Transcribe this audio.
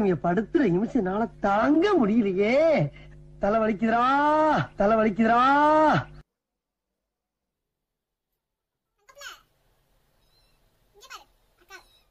இங்க படுத்துற நிமிஷம் என்னால தாங்க முடியலையே தலை வலிக்குதுரா தலை வலிக்குதுரா